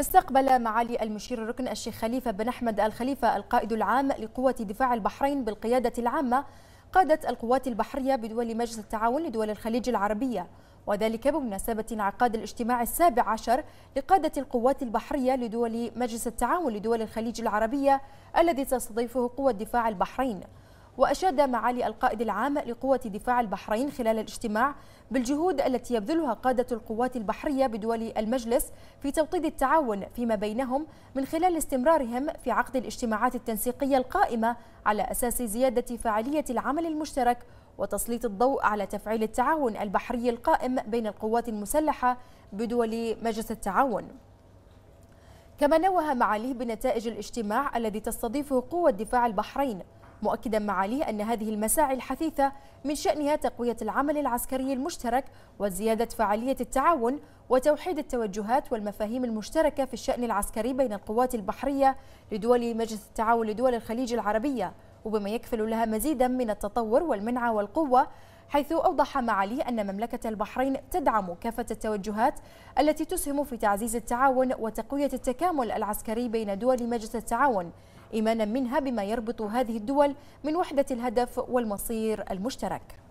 استقبل معالي المشير الركن الشيخ خليفة بن أحمد الخليفة القائد العام لقوة دفاع البحرين بالقيادة العامة قادة القوات البحرية بدول مجلس التعاون لدول الخليج العربية وذلك بمناسبة انعقاد الاجتماع السابع عشر لقادة القوات البحرية لدول مجلس التعاون لدول الخليج العربية الذي تستضيفه قوة دفاع البحرين وأشاد معالي القائد العام لقوة دفاع البحرين خلال الاجتماع بالجهود التي يبذلها قادة القوات البحرية بدول المجلس في توطيد التعاون فيما بينهم من خلال استمرارهم في عقد الاجتماعات التنسيقية القائمة على أساس زيادة فاعلية العمل المشترك وتسليط الضوء على تفعيل التعاون البحري القائم بين القوات المسلحة بدول مجلس التعاون كما نوه معاليه بنتائج الاجتماع الذي تستضيفه قوة دفاع البحرين مؤكدا معاليه أن هذه المساعي الحثيثة من شأنها تقوية العمل العسكري المشترك وزيادة فعالية التعاون وتوحيد التوجهات والمفاهيم المشتركة في الشأن العسكري بين القوات البحرية لدول مجلس التعاون لدول الخليج العربية وبما يكفل لها مزيدا من التطور والمنعة والقوة حيث أوضح معالي أن مملكة البحرين تدعم كافة التوجهات التي تسهم في تعزيز التعاون وتقوية التكامل العسكري بين دول مجلس التعاون إيمانا منها بما يربط هذه الدول من وحدة الهدف والمصير المشترك